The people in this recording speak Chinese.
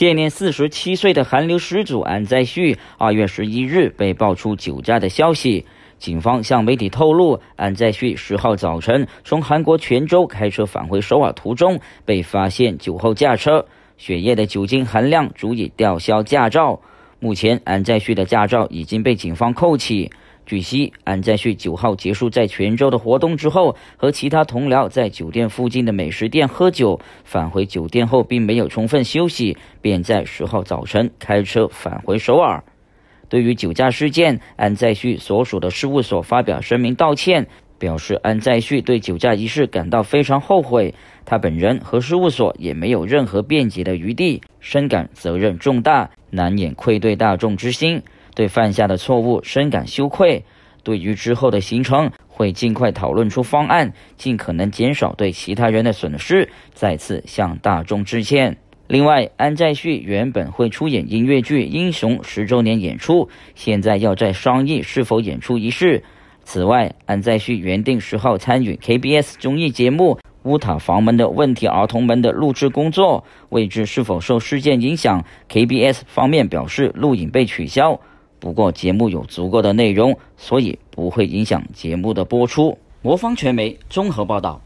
现年四十七岁的韩流始祖安在旭，二月十一日被爆出酒驾的消息。警方向媒体透露，安在旭十号早晨从韩国泉州开车返回首尔途中，被发现酒后驾车，血液的酒精含量足以吊销驾照。目前，安在旭的驾照已经被警方扣起。据悉，安在旭九号结束在泉州的活动之后，和其他同僚在酒店附近的美食店喝酒。返回酒店后，并没有充分休息，便在十号早晨开车返回首尔。对于酒驾事件，安在旭所属的事务所发表声明道歉，表示安在旭对酒驾一事感到非常后悔，他本人和事务所也没有任何辩解的余地，深感责任重大，难掩愧对大众之心。对犯下的错误深感羞愧，对于之后的行程会尽快讨论出方案，尽可能减少对其他人的损失，再次向大众致歉。另外，安在旭原本会出演音乐剧《英雄》十周年演出，现在要在商议是否演出一事。此外，安在旭原定十号参与 KBS 综艺节目《乌塔房门的问题儿童们》的录制工作，未知是否受事件影响。KBS 方面表示，录影被取消。不过节目有足够的内容，所以不会影响节目的播出。魔方传媒综合报道。